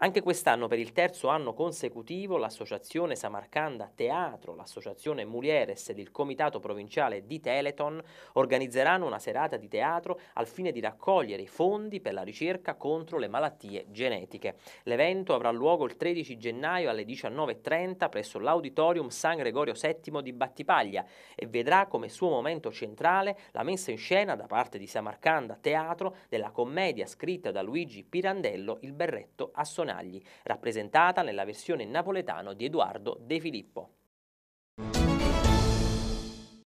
Anche quest'anno, per il terzo anno consecutivo, l'associazione Samarcanda Teatro, l'associazione Mulieres ed il comitato provinciale di Teleton organizzeranno una serata di teatro al fine di raccogliere i fondi per la ricerca contro le malattie genetiche. L'evento avrà luogo il 13 gennaio alle 19.30 presso l'Auditorium San Gregorio VII di Battipaglia e vedrà come suo momento centrale la messa in scena da parte di Samarcanda Teatro della commedia scritta da Luigi Pirandello Il berretto a Conagli, rappresentata nella versione napoletano di Edoardo De Filippo.